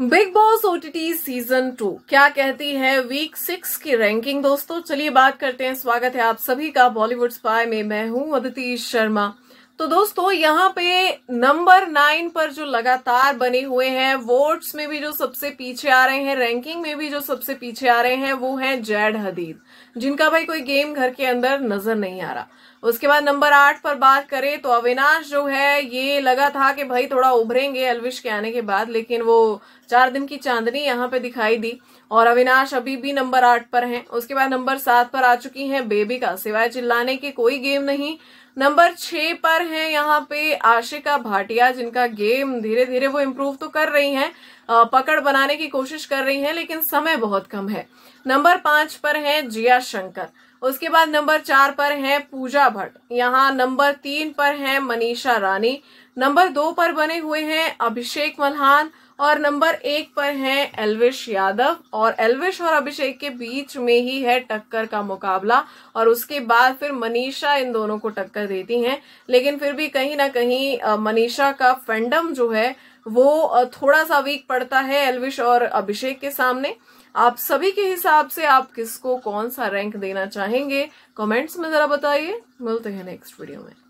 big Boss OTT season two क्या कहती है वीक सिक्स की रैंकिंग दोस्तों चलिए बात करते हैं स्वागत है आप सभी का बॉलीवुड स्पाय में मैं हूं अदिति शर्मा तो दोस्तों यहां पे नंबर नाइन पर जो लगातार बने हुए हैं वोट्स में भी जो सबसे पीछे आ रहे हैं रैंकिंग में भी जो सबसे पीछे आ रहे हैं वो हैं जैड हदीद जिनका भाई कोई गेम घर के अंदर नजर नहीं आ रहा उसके बाद नंबर आठ पर बात करें तो अविनाश जो है ये लगा था कि भाई थोड़ा उभरेंगे अलविश के आने के बाद लेकिन वो चार दिन की चांदनी यहाँ पे दिखाई दी और अविनाश अभी भी नंबर आठ पर हैं उसके बाद नंबर सात पर आ चुकी हैं का सिवाय चिल्लाने के कोई गेम नहीं नंबर छह पर हैं यहाँ पे आशिका भाटिया जिनका गेम धीरे धीरे वो इम्प्रूव तो कर रही हैं पकड़ बनाने की कोशिश कर रही हैं लेकिन समय बहुत कम है नंबर पांच पर है जिया शंकर उसके बाद नंबर चार पर है पूजा भट्ट यहाँ नंबर तीन पर है मनीषा रानी नंबर दो पर बने हुए हैं अभिषेक मल्हान और नंबर एक पर हैं एलविश यादव और एलविश और अभिषेक के बीच में ही है टक्कर का मुकाबला और उसके बाद फिर मनीषा इन दोनों को टक्कर देती हैं लेकिन फिर भी कहीं ना कहीं मनीषा का फेंडम जो है वो थोड़ा सा वीक पड़ता है एलविश और अभिषेक के सामने आप सभी के हिसाब से आप किसको कौन सा रैंक देना चाहेंगे कमेंट्स में ज़रा बताइए मिलते हैं नेक्स्ट वीडियो में